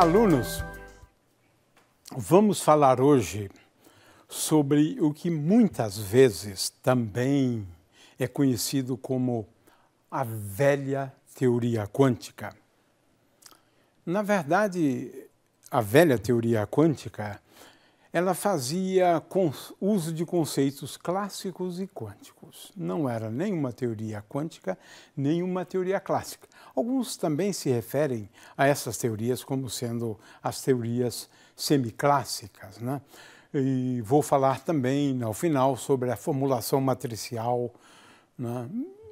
alunos! Vamos falar hoje sobre o que muitas vezes também é conhecido como a velha teoria quântica. Na verdade, a velha teoria quântica ela fazia uso de conceitos clássicos e quânticos. Não era nenhuma teoria quântica, nenhuma teoria clássica. Alguns também se referem a essas teorias como sendo as teorias semiclássicas. Né? E vou falar também, ao final, sobre a formulação matricial né,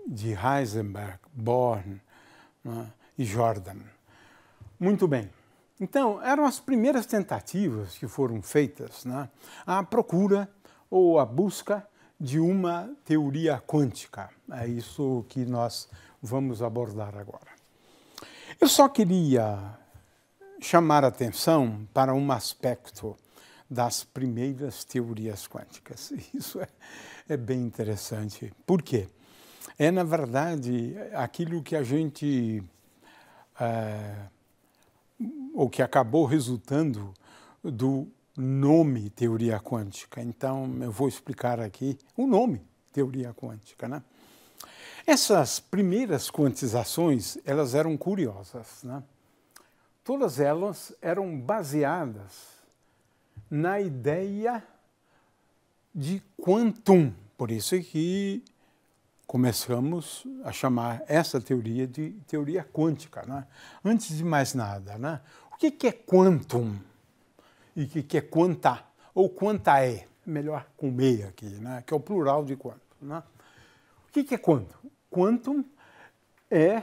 de Heisenberg, Born né, e Jordan. Muito bem. Então, eram as primeiras tentativas que foram feitas né, à procura ou à busca de uma teoria quântica. É isso que nós vamos abordar agora. Eu só queria chamar atenção para um aspecto das primeiras teorias quânticas. Isso é, é bem interessante. Por quê? É, na verdade, aquilo que a gente. É, ou que acabou resultando do nome teoria quântica. Então, eu vou explicar aqui o nome teoria quântica, né? Essas primeiras quantizações, elas eram curiosas, né? Todas elas eram baseadas na ideia de quantum. Por isso é que começamos a chamar essa teoria de teoria quântica. Né? Antes de mais nada, né? o que, é quantum e o que, é quanta ou é Melhor com meia aqui, né? que é o plural de quanto. Né? O que, que é quantum? Quantum é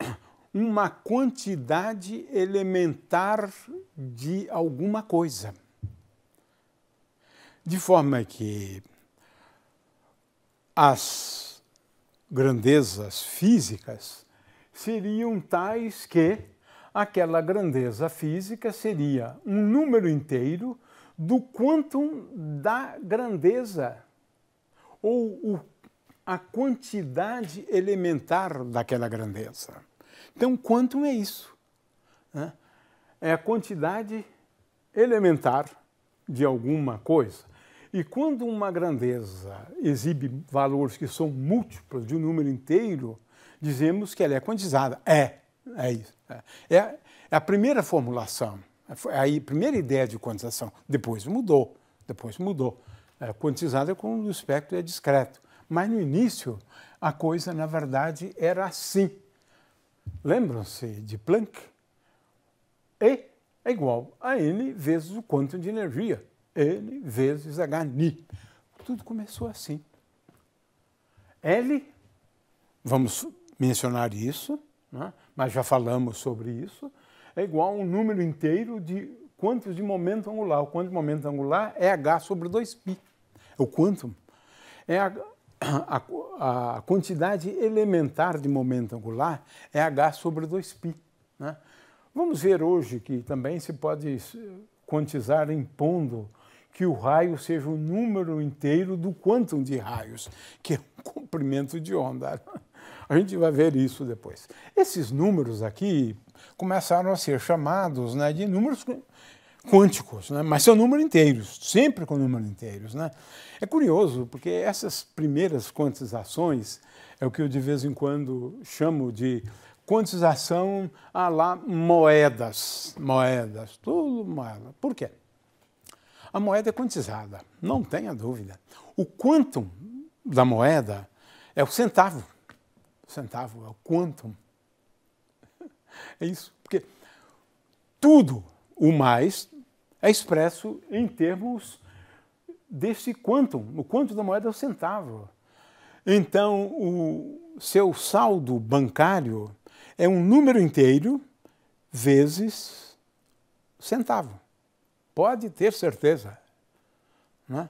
uma quantidade elementar de alguma coisa. De forma que as grandezas físicas seriam tais que aquela grandeza física seria um número inteiro do quantum da grandeza, ou o, a quantidade elementar daquela grandeza. Então, quantum é isso. Né? É a quantidade elementar de alguma coisa. E quando uma grandeza exibe valores que são múltiplos de um número inteiro, dizemos que ela é quantizada. É, é isso. É, é, é a primeira formulação, é, a primeira ideia de quantização. Depois mudou, depois mudou. É, quantizada quando o espectro é discreto. Mas no início, a coisa, na verdade, era assim. Lembram-se de Planck? E é igual a N vezes o quanto de energia. L vezes HNI. Tudo começou assim. L, vamos mencionar isso, né? mas já falamos sobre isso, é igual a um número inteiro de quantos de momento angular. O quanto de momento angular é H sobre 2π. O quantum é a, a, a, quantidade elementar de momento angular é H sobre 2π. Né? Vamos ver hoje que também se pode quantizar impondo que o raio seja o número inteiro do quantum de raios, que é um comprimento de onda. A gente vai ver isso depois. Esses números aqui começaram a ser chamados né, de números quânticos, né? mas são números inteiros, sempre com números inteiros. Né? É curioso, porque essas primeiras quantizações é o que eu de vez em quando chamo de quantização a lá moedas. Moedas, tudo moeda. Por quê? A moeda é quantizada, não tenha dúvida. O quantum da moeda é o centavo. O centavo é o quantum. É isso, porque tudo o mais é expresso em termos desse quantum. O quantum da moeda é o centavo. Então, o seu saldo bancário é um número inteiro vezes centavo. Pode ter certeza. Né?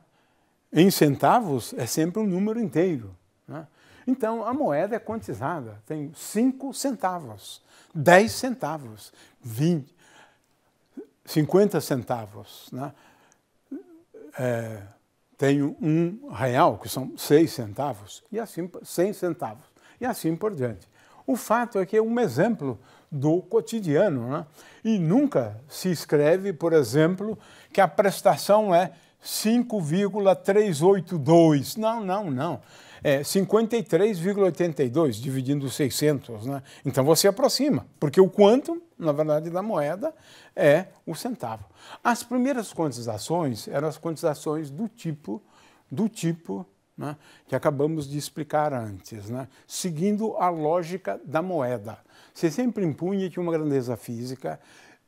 Em centavos é sempre um número inteiro. Né? Então a moeda é quantizada, tem 5 centavos, 10 centavos, 20, 50 centavos. Né? É, tem um real, que são 6 centavos, e assim 100 centavos, e assim por diante. O fato é que é um exemplo do cotidiano. Né? E nunca se escreve, por exemplo, que a prestação é 5,382. Não, não, não. É 53,82 dividindo 600. Né? Então você aproxima, porque o quanto, na verdade, da moeda é o centavo. As primeiras quantizações eram as quantizações do tipo, do tipo né, que acabamos de explicar antes, né, seguindo a lógica da moeda. Você sempre impunha que uma grandeza física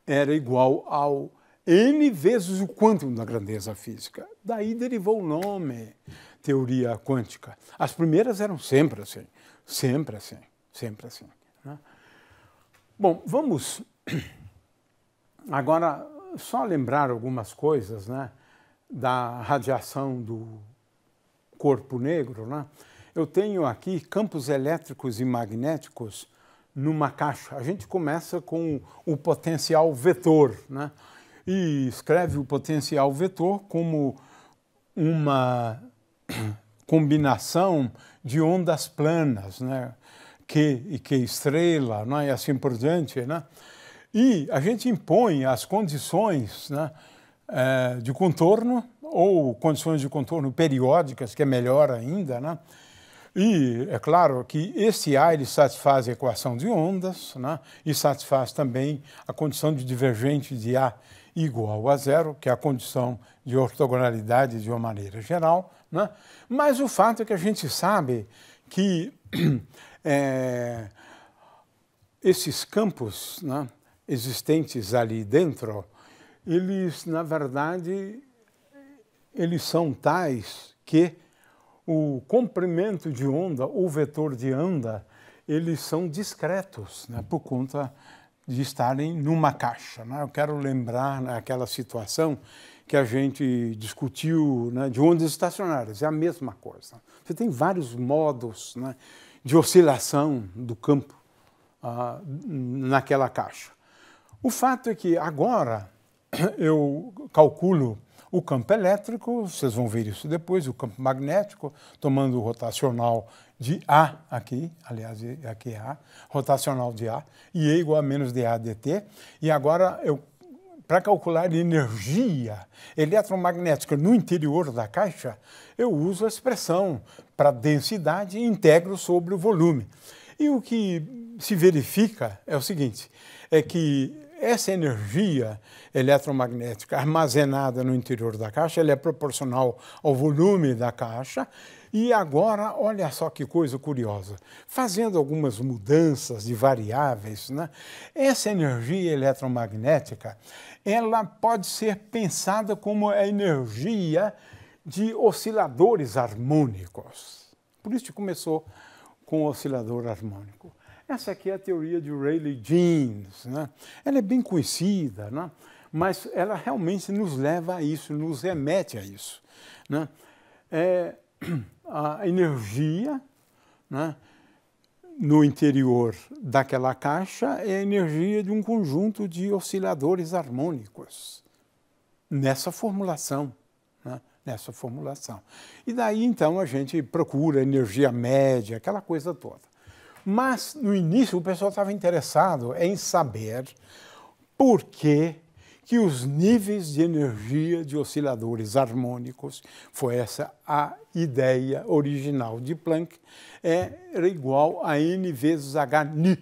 era igual ao n vezes o quântum da grandeza física. Daí derivou o nome teoria quântica. As primeiras eram sempre assim, sempre assim, sempre assim. Né? Bom, vamos agora só lembrar algumas coisas né, da radiação do corpo negro, né? eu tenho aqui campos elétricos e magnéticos numa caixa. A gente começa com o potencial vetor, né? E escreve o potencial vetor como uma combinação de ondas planas, né? Que e que estrela, é E assim por diante, né? E a gente impõe as condições, né? É, de contorno ou condições de contorno periódicas, que é melhor ainda, né? E é claro que esse A ele satisfaz a equação de ondas né? e satisfaz também a condição de divergente de A igual a zero, que é a condição de ortogonalidade de uma maneira geral. Né? Mas o fato é que a gente sabe que é, esses campos né, existentes ali dentro, eles, na verdade, eles são tais que o comprimento de onda, o vetor de onda, eles são discretos, né, hum. por conta de estarem numa caixa. Né? Eu quero lembrar naquela né, situação que a gente discutiu né, de ondas estacionárias, é a mesma coisa. Você tem vários modos né, de oscilação do campo ah, naquela caixa. O fato é que agora eu calculo o campo elétrico, vocês vão ver isso depois, o campo magnético, tomando o rotacional de A aqui, aliás, aqui é A, rotacional de A, e E igual a menos de A dt. E agora, para calcular energia eletromagnética no interior da caixa, eu uso a expressão para densidade e integro sobre o volume. E o que se verifica é o seguinte, é que essa energia eletromagnética armazenada no interior da caixa, ela é proporcional ao volume da caixa. E agora, olha só que coisa curiosa, fazendo algumas mudanças de variáveis, né? essa energia eletromagnética, ela pode ser pensada como a energia de osciladores harmônicos. Por isso que começou com o oscilador harmônico. Essa aqui é a teoria de Rayleigh Jeans. Né? Ela é bem conhecida, né? mas ela realmente nos leva a isso, nos remete a isso. Né? É, a energia né, no interior daquela caixa é a energia de um conjunto de osciladores harmônicos, nessa formulação. Né, nessa formulação. E daí então a gente procura energia média, aquela coisa toda. Mas, no início, o pessoal estava interessado em saber por que, que os níveis de energia de osciladores harmônicos, foi essa a ideia original de Planck, era é igual a n vezes hν.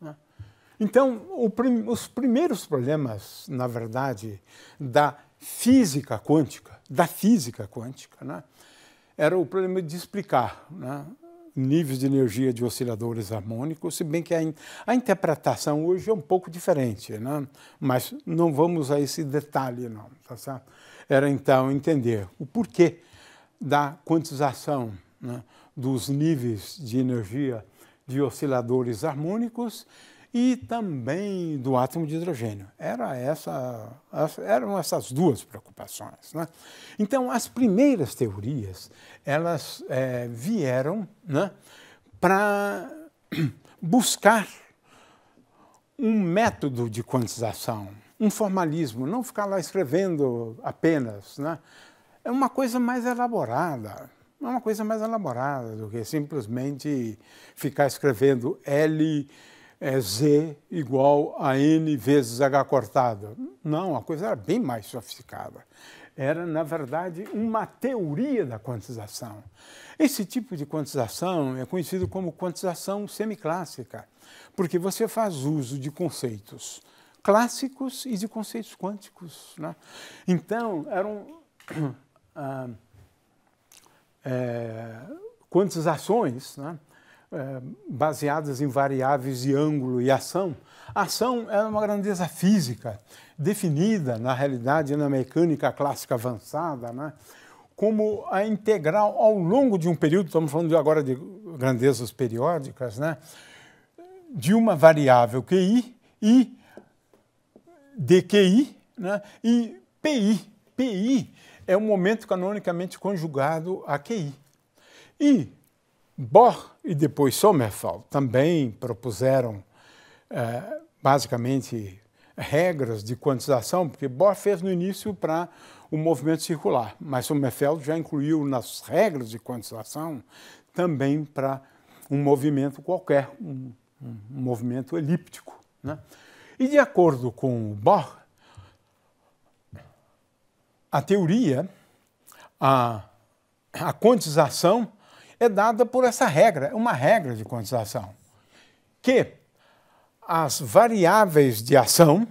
Né? Então, prim os primeiros problemas, na verdade, da física quântica, da física quântica, né, era o problema de explicar né, níveis de energia de osciladores harmônicos, se bem que a, in a interpretação hoje é um pouco diferente, né? mas não vamos a esse detalhe não, tá certo? Era então entender o porquê da quantização né, dos níveis de energia de osciladores harmônicos e também do átomo de hidrogênio. Era essa, eram essas duas preocupações. Né? Então, as primeiras teorias elas é, vieram né, para buscar um método de quantização, um formalismo, não ficar lá escrevendo apenas. Né? É uma coisa mais elaborada é uma coisa mais elaborada do que simplesmente ficar escrevendo L é Z igual a N vezes H cortado. Não, a coisa era bem mais sofisticada. Era, na verdade, uma teoria da quantização. Esse tipo de quantização é conhecido como quantização semiclássica, porque você faz uso de conceitos clássicos e de conceitos quânticos. Né? Então, eram ah, é, quantizações né? Eh, baseadas em variáveis de ângulo e ação, a ação é uma grandeza física, definida na realidade na mecânica clássica avançada, né? como a integral ao longo de um período, estamos falando agora de grandezas periódicas, né? de uma variável QI e DQI né? e PI. PI é o momento canonicamente conjugado a QI. E Bohr e depois Sommerfeld também propuseram eh, basicamente regras de quantização, porque Bohr fez no início para o movimento circular, mas Sommerfeld já incluiu nas regras de quantização também para um movimento qualquer, um, um movimento elíptico. Né? E de acordo com Bohr, a teoria, a, a quantização é dada por essa regra, é uma regra de quantização, que as variáveis de ação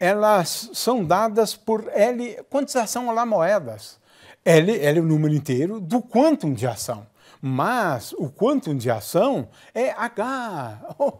elas são dadas por L, quantização lá moedas. L, L é o número inteiro do quantum de ação. Mas o quantum de ação é H. Oh,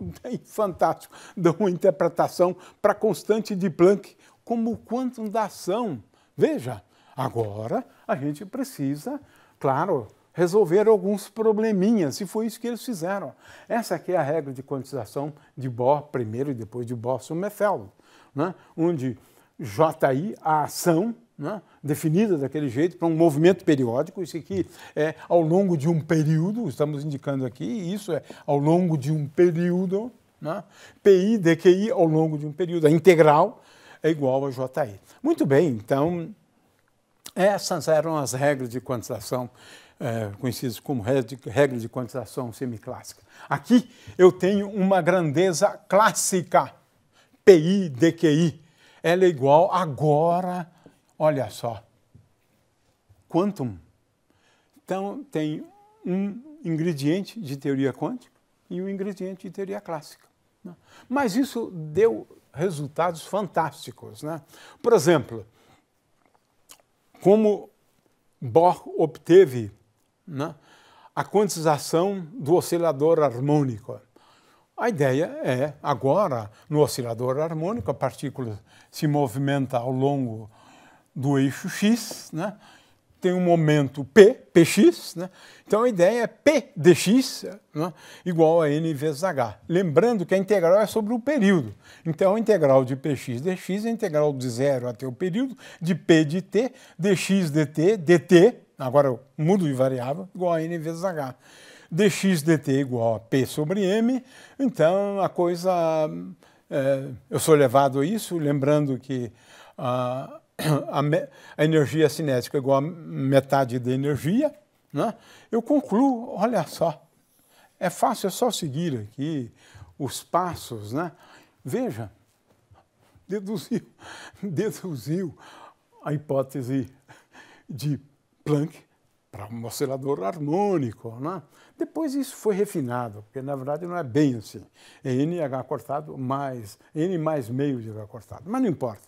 fantástico! Dá uma interpretação para a constante de Planck como o quantum da ação. Veja, agora a gente precisa, claro, resolver alguns probleminhas, e foi isso que eles fizeram. Essa aqui é a regra de quantização de Bohr primeiro e depois de Bohr-Sommerfeld, né? onde JI, a ação, né? definida daquele jeito para um movimento periódico. Isso aqui é ao longo de um período, estamos indicando aqui, isso é ao longo de um período. Né? PI, DQI ao longo de um período, a integral é igual a JI. Muito bem, então essas eram as regras de quantização é, conhecidos como regra de quantização semiclássica. Aqui eu tenho uma grandeza clássica, PI, DQI. Ela é igual agora, olha só, quantum. Então tem um ingrediente de teoria quântica e um ingrediente de teoria clássica. Né? Mas isso deu resultados fantásticos. Né? Por exemplo, como Bohr obteve né? a quantização do oscilador harmônico. A ideia é, agora, no oscilador harmônico, a partícula se movimenta ao longo do eixo x, né? tem um momento p, px, né? então a ideia é p dx né? igual a n vezes h. Lembrando que a integral é sobre o período, então a integral de px dx é a integral de zero até o período de p de t, dx dt, dt, agora eu mudo de variável, igual a n vezes h. dx dt igual a p sobre m, então a coisa, é, eu sou levado a isso, lembrando que a, a, a energia cinética é igual a metade da energia, né? eu concluo, olha só, é fácil, é só seguir aqui os passos, né? Veja, deduziu, deduziu a hipótese de Planck para um oscilador harmônico. Né? Depois isso foi refinado, porque na verdade não é bem assim. É NH cortado mais, N mais meio de H cortado, mas não importa.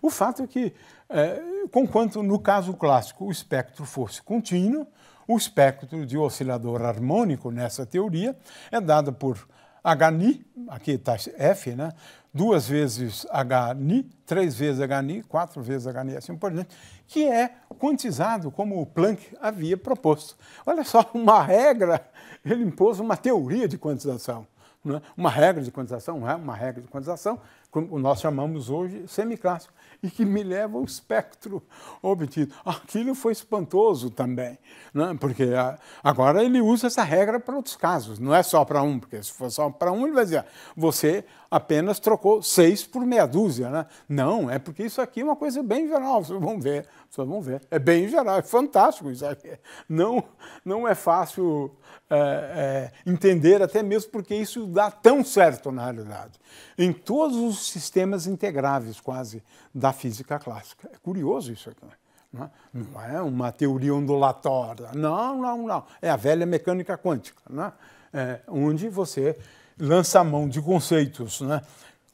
O fato é que, é, conquanto no caso clássico o espectro fosse contínuo, o espectro de oscilador harmônico nessa teoria é dado por Hni, aqui está F, né? duas vezes HNI, três vezes HNI, quatro vezes HNI, assim por diante, que é quantizado como o Planck havia proposto. Olha só, uma regra, ele impôs uma teoria de quantização. Né? Uma regra de quantização, é? uma regra de quantização, como nós chamamos hoje semiclássico, e que me leva ao espectro obtido. Aquilo foi espantoso também, né? porque ah, agora ele usa essa regra para outros casos, não é só para um, porque se for só para um, ele vai dizer, ah, você apenas trocou seis por meia dúzia, né? Não, é porque isso aqui é uma coisa bem geral, vocês vão ver, vocês vão ver. É bem geral, é fantástico isso aqui. Não, não é fácil é, é, entender, até mesmo porque isso dá tão certo na realidade. Em todos os sistemas integráveis, quase, da física clássica. É curioso isso aqui. Né? Não é uma teoria ondulatória. Não, não, não. É a velha mecânica quântica, né? É, onde você lança a mão de conceitos né,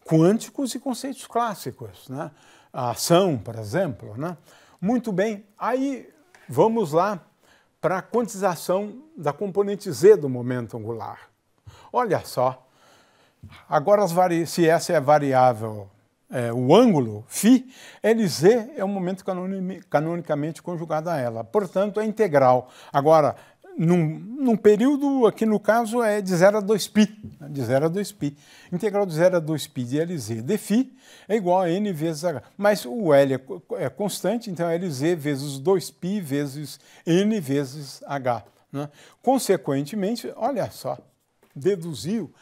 quânticos e conceitos clássicos. Né? A ação, por exemplo. Né? Muito bem, aí vamos lá para a quantização da componente Z do momento angular. Olha só, agora se essa é a variável, é, o ângulo, φ, LZ é o momento canonicamente conjugado a ela. Portanto, é integral. Agora, num, num, período, aqui no caso, é de 0 a 2π. Né? De 0 a 2π. Integral de 0 a 2π de Lz de φ é igual a n vezes h. Mas o L é, é constante, então é Lz vezes 2π vezes n vezes h. Né? Consequentemente, olha só, deduziu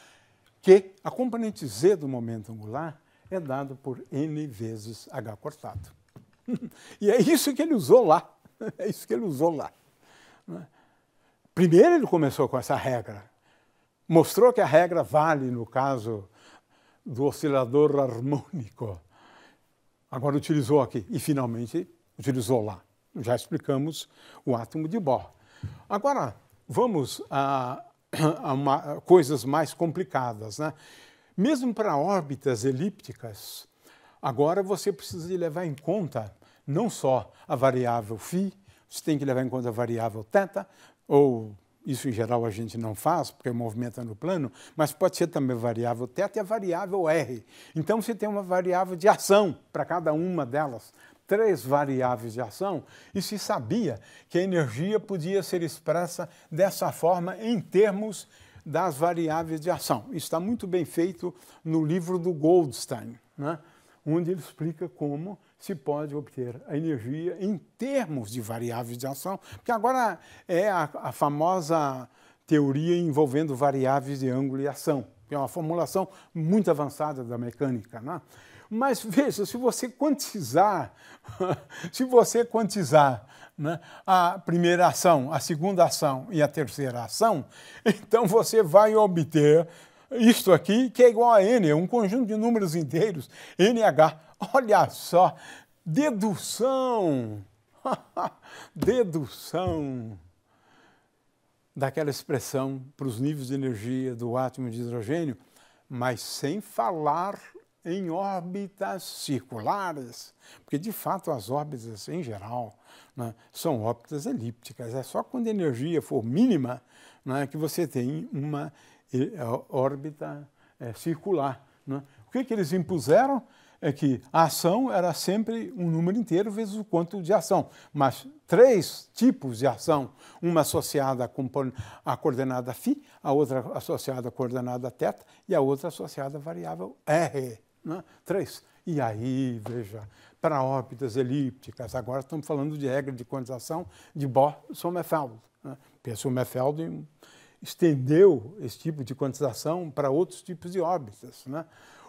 que a componente z do momento angular é dado por n vezes h cortado. e é isso que ele usou lá. É isso que ele usou lá. Né? Primeiro ele começou com essa regra, mostrou que a regra vale no caso do oscilador harmônico. Agora utilizou aqui e finalmente utilizou lá. Já explicamos o átomo de Bohr. Agora vamos a, a uma, coisas mais complicadas, né? Mesmo para órbitas elípticas, agora você precisa levar em conta não só a variável φ, você tem que levar em conta a variável θ, ou isso em geral a gente não faz, porque movimenta no plano, mas pode ser também variável teto e a variável R. Então você tem uma variável de ação para cada uma delas, três variáveis de ação, e se sabia que a energia podia ser expressa dessa forma em termos das variáveis de ação. Isso está muito bem feito no livro do Goldstein, né? onde ele explica como se pode obter a energia em termos de variáveis de ação, porque agora é a, a famosa teoria envolvendo variáveis de ângulo e ação, que é uma formulação muito avançada da mecânica. Né? Mas veja, se você quantizar, se você quantizar né, a primeira ação, a segunda ação e a terceira ação, então você vai obter isto aqui, que é igual a n, é um conjunto de números inteiros, nh. Olha só, dedução, dedução daquela expressão para os níveis de energia do átomo de hidrogênio, mas sem falar em órbitas circulares, porque de fato as órbitas em geral né, são órbitas elípticas. É só quando a energia for mínima né, que você tem uma a órbita é, circular. Né? O que, que eles impuseram é que a ação era sempre um número inteiro vezes o quanto de ação, mas três tipos de ação, uma associada à coordenada φ, a outra associada à coordenada θ e a outra associada à variável r, né? três. E aí, veja, para órbitas elípticas, agora estamos falando de regra de quantização de Bohr-Sommerfeld. Né? o Sommerfeld estendeu esse tipo de quantização para outros tipos de órbitas. Né?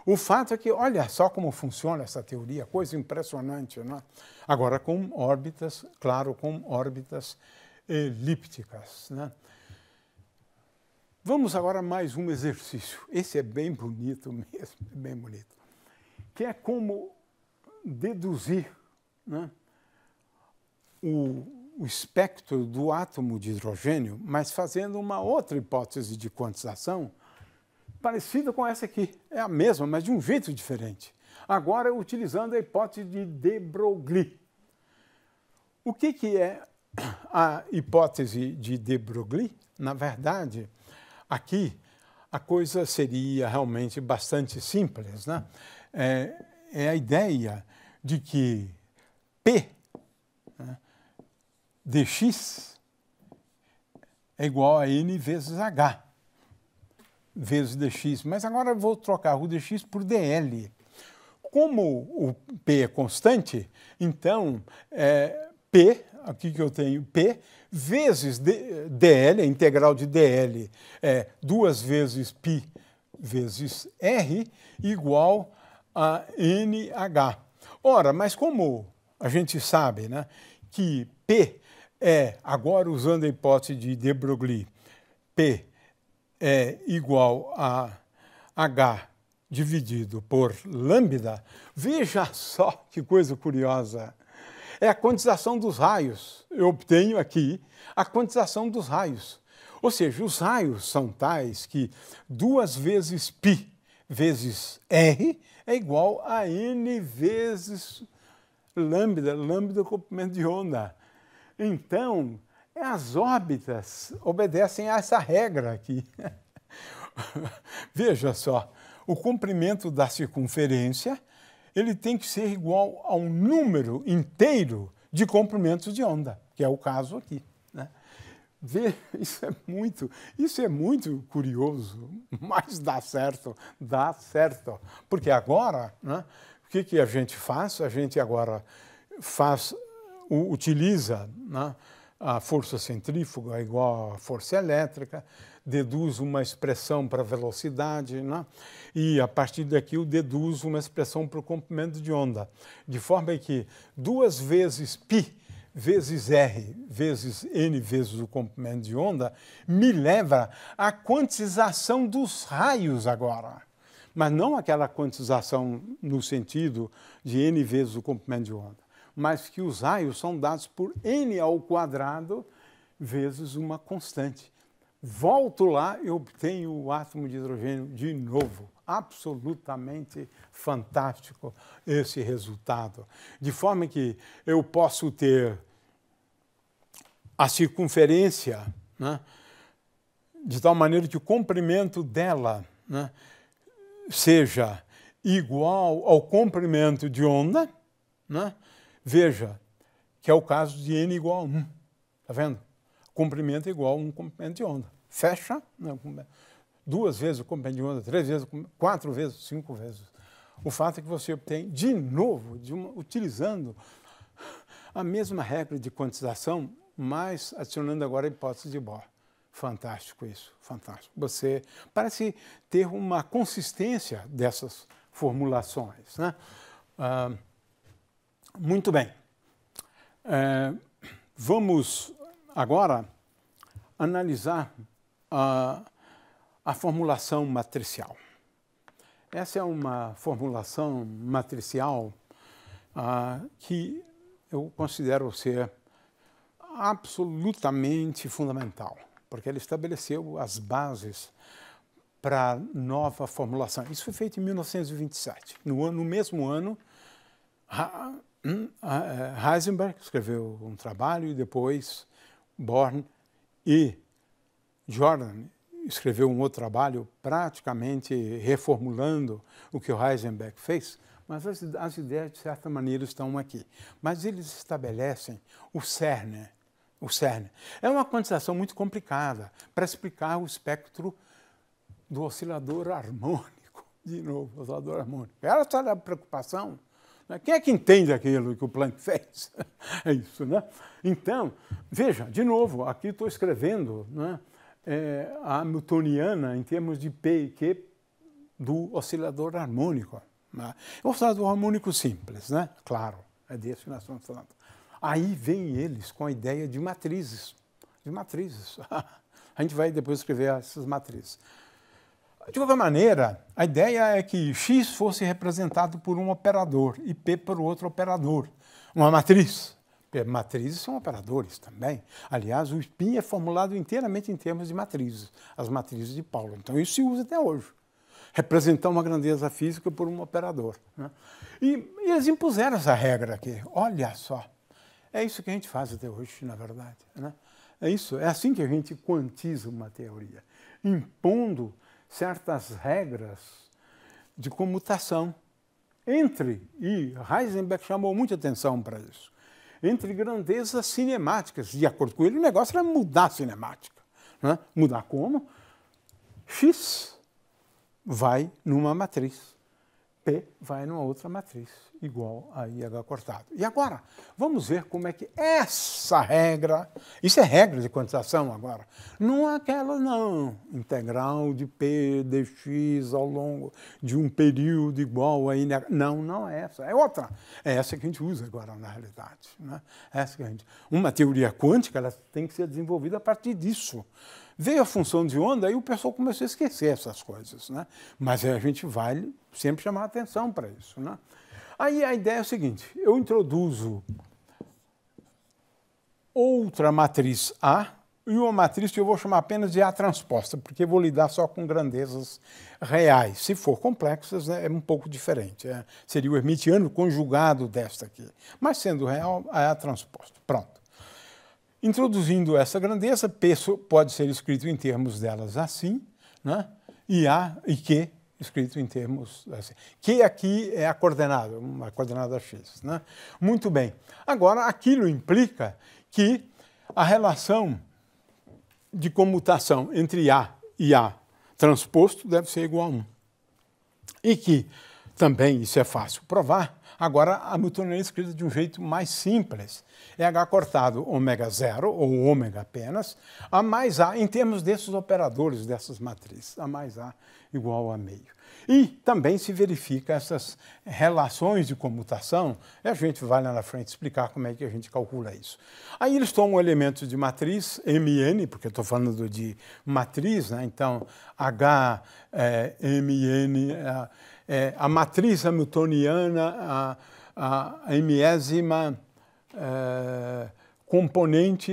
O fato é que, olha só como funciona essa teoria, coisa impressionante. Né? Agora, com órbitas, claro, com órbitas elípticas. Né? Vamos agora a mais um exercício. Esse é bem bonito mesmo, é bem bonito. Que é como deduzir né, o o espectro do átomo de hidrogênio, mas fazendo uma outra hipótese de quantização parecida com essa aqui. É a mesma, mas de um jeito diferente. Agora utilizando a hipótese de de Broglie. O que, que é a hipótese de de Broglie? Na verdade, aqui a coisa seria realmente bastante simples. Né? É, é a ideia de que P né, dx é igual a n vezes h, vezes dx. Mas agora eu vou trocar o dx por dl. Como o p é constante, então é, p, aqui que eu tenho p, vezes dl, a integral de dl é duas vezes π vezes r, igual a nh. Ora, mas como a gente sabe né, que p é, agora usando a hipótese de de Broglie, P é igual a H dividido por lambda, veja só que coisa curiosa. É a quantização dos raios. Eu obtenho aqui a quantização dos raios. Ou seja, os raios são tais que duas vezes π vezes r é igual a n vezes lambda, lambda é o comprimento de onda. Então, as órbitas obedecem a essa regra aqui. Veja só, o comprimento da circunferência ele tem que ser igual a um número inteiro de comprimentos de onda, que é o caso aqui. Né? Veja, isso é muito, isso é muito curioso, mas dá certo, dá certo, porque agora, né, o que, que a gente faz? A gente agora faz utiliza né, a força centrífuga igual à força elétrica, deduz uma expressão para velocidade, né, e a partir daqui eu deduz uma expressão para o comprimento de onda, de forma que duas vezes π vezes R vezes N vezes o comprimento de onda me leva à quantização dos raios agora. Mas não aquela quantização no sentido de N vezes o comprimento de onda mas que os raios são dados por n ao quadrado vezes uma constante. Volto lá e obtenho o átomo de hidrogênio de novo. Absolutamente fantástico esse resultado. De forma que eu posso ter a circunferência, né, de tal maneira que o comprimento dela né, seja igual ao comprimento de onda, né, Veja que é o caso de n igual a 1. Está vendo? Comprimento igual a um comprimento de onda. Fecha? Não, né, duas vezes o comprimento de onda, três vezes, quatro vezes, cinco vezes. O fato é que você obtém, de novo, de uma, utilizando a mesma regra de quantização, mas adicionando agora a hipótese de Bohr. Fantástico isso, fantástico. Você parece ter uma consistência dessas formulações. Né? Ah, muito bem. É, vamos agora analisar a, a formulação matricial. Essa é uma formulação matricial ah, que eu considero ser absolutamente fundamental, porque ela estabeleceu as bases para nova formulação. Isso foi feito em 1927. No, ano, no mesmo ano, Hum? Ah, é, Heisenberg escreveu um trabalho e depois Born e Jordan escreveu um outro trabalho praticamente reformulando o que o Heisenberg fez, mas as, as ideias de certa maneira estão aqui. Mas eles estabelecem o cerne, o cerne. É uma quantização muito complicada para explicar o espectro do oscilador harmônico. De novo, oscilador harmônico. Era a preocupação né? Quem é que entende aquilo que o Planck fez? é isso, né? Então, veja, de novo, aqui estou escrevendo né, é, a Hamiltoniana em termos de P e Q do oscilador harmônico. Né? É oscilador harmônico simples, né? Claro, é desse que nós estamos falando. Aí vem eles com a ideia de matrizes, de matrizes. a gente vai depois escrever essas matrizes. De outra maneira, a ideia é que X fosse representado por um operador e P por outro operador, uma matriz. Matrizes são operadores também. Aliás, o spin é formulado inteiramente em termos de matrizes, as matrizes de Paulo. Então, isso se usa até hoje. Representar uma grandeza física por um operador. Né? E, e eles impuseram essa regra aqui. Olha só. É isso que a gente faz até hoje, na verdade. Né? É isso, é assim que a gente quantiza uma teoria, impondo certas regras de comutação entre, e Heisenberg chamou muita atenção para isso, entre grandezas cinemáticas. De acordo com ele, o negócio era mudar a cinemática. Né? Mudar como? X vai numa matriz. P vai numa outra matriz, igual a IH cortado. E agora, vamos ver como é que essa regra, isso é regra de quantização agora, não é aquela não, integral de P dx ao longo de um período igual a IH, não, não é essa, é outra. É essa que a gente usa agora na realidade. Né? É essa que a gente... Uma teoria quântica ela tem que ser desenvolvida a partir disso. Veio a função de onda e o pessoal começou a esquecer essas coisas, né? Mas a gente vale sempre chamar atenção para isso, né? Aí a ideia é o seguinte, eu introduzo outra matriz A e uma matriz que eu vou chamar apenas de A transposta, porque vou lidar só com grandezas reais. Se for complexas, né, é um pouco diferente. É, seria o hermitiano conjugado desta aqui. Mas sendo real, é A transposta. Pronto. Introduzindo essa grandeza, P pode ser escrito em termos delas assim, né? e A e Q escrito em termos assim. Q aqui é a coordenada, uma coordenada X. Né? Muito bem. Agora, aquilo implica que a relação de comutação entre A e A transposto deve ser igual a 1. E que, também, isso é fácil provar, Agora, a Hamiltoniana é escrita de um jeito mais simples. É H cortado ômega zero, ou ômega apenas, A mais A, em termos desses operadores dessas matrizes. A mais A igual a meio. E também se verifica essas relações de comutação, e a gente vai lá na frente explicar como é que a gente calcula isso. Aí eles tomam elementos de matriz, MN, porque eu estou falando de matriz, né? então H, é, MN... É, é, a matriz hamiltoniana, a, a, a é, componente,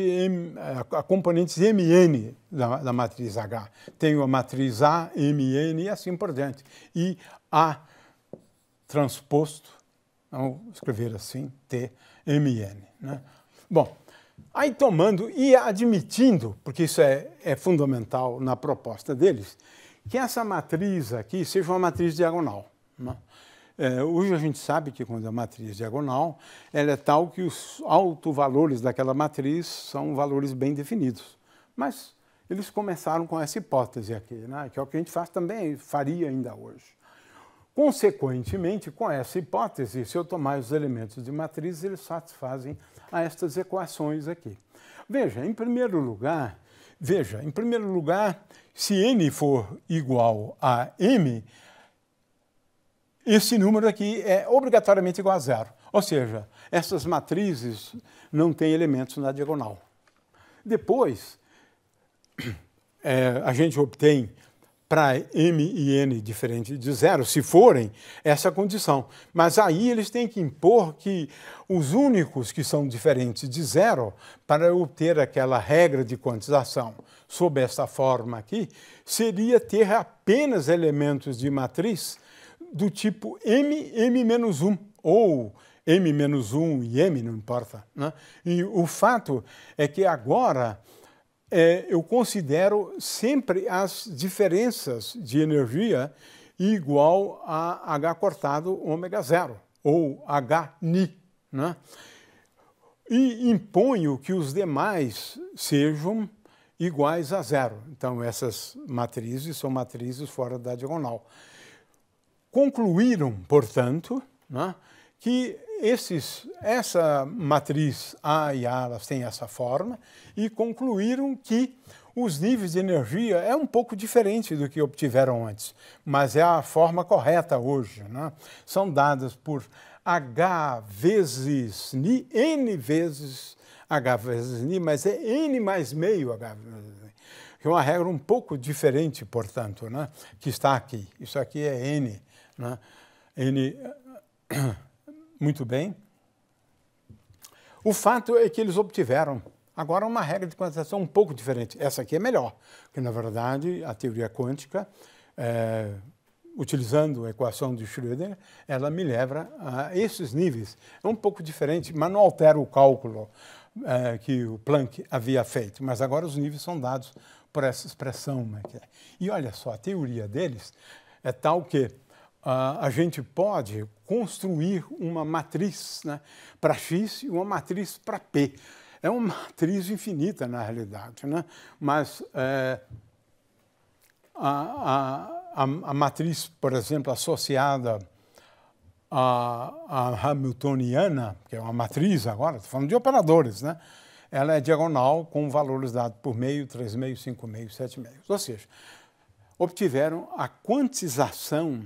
a componentes MN da, da, matriz H. Tenho a matriz A, MN e assim por diante. E A transposto, vamos escrever assim, T, MN. Né? Bom, aí tomando e admitindo, porque isso é, é fundamental na proposta deles, que essa matriz aqui seja uma matriz diagonal. Né? É, hoje a gente sabe que quando é uma matriz diagonal, ela é tal que os autovalores daquela matriz são valores bem definidos. Mas eles começaram com essa hipótese aqui, né? que é o que a gente faz também, faria ainda hoje. Consequentemente, com essa hipótese, se eu tomar os elementos de matriz, eles satisfazem a estas equações aqui. Veja, em primeiro lugar, Veja, em primeiro lugar, se n for igual a m, esse número aqui é obrigatoriamente igual a zero. Ou seja, essas matrizes não têm elementos na diagonal. Depois, é, a gente obtém para M e N diferente de zero, se forem essa condição. Mas aí eles têm que impor que os únicos que são diferentes de zero, para obter aquela regra de quantização sob esta forma aqui, seria ter apenas elementos de matriz do tipo M, M-1 ou M-1 e M, não importa. Né? E o fato é que agora é, eu considero sempre as diferenças de energia igual a H cortado ômega zero, ou H-ni. Né? E imponho que os demais sejam iguais a zero. Então, essas matrizes são matrizes fora da diagonal. Concluíram, portanto, né, que esses, essa matriz A e A elas têm essa forma e concluíram que os níveis de energia é um pouco diferente do que obtiveram antes, mas é a forma correta hoje. Né? São dadas por H vezes Ni, N vezes H vezes Ni, mas é N mais meio H vezes Ni. É uma regra um pouco diferente, portanto, né? que está aqui. Isso aqui é N. Né? N muito bem. O fato é que eles obtiveram agora uma regra de quantização um pouco diferente. Essa aqui é melhor, porque na verdade a teoria quântica, é, utilizando a equação de Schrödinger, ela me leva a esses níveis. É um pouco diferente, mas não altera o cálculo é, que o Planck havia feito. Mas agora os níveis são dados por essa expressão. Né, é. E olha só, a teoria deles é tal que ah, a gente pode construir uma matriz né, para X e uma matriz para P. É uma matriz infinita, na realidade, né? mas é, a, a, a, matriz, por exemplo, associada à, à Hamiltoniana, que é uma matriz agora, estou falando de operadores, né? ela é diagonal com valores dados por meio, 3 meio 5 meio 7 meio Ou seja, obtiveram a quantização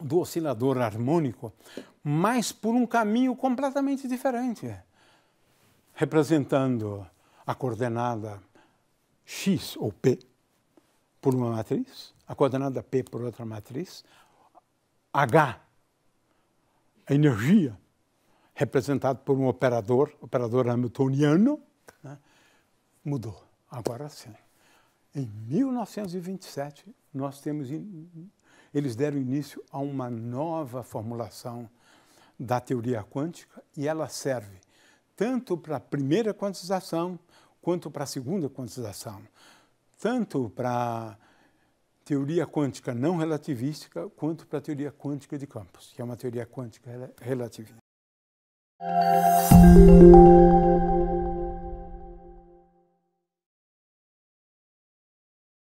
do oscilador harmônico, mas por um caminho completamente diferente, representando a coordenada x ou p por uma matriz, a coordenada p por outra matriz, h, a energia, representado por um operador, operador hamiltoniano, né? mudou. Agora sim. Em 1927, nós temos eles deram início a uma nova formulação da teoria quântica e ela serve tanto para a primeira quantização quanto para a segunda quantização, tanto para teoria quântica não relativística quanto para a teoria quântica de campos, que é uma teoria quântica relativista.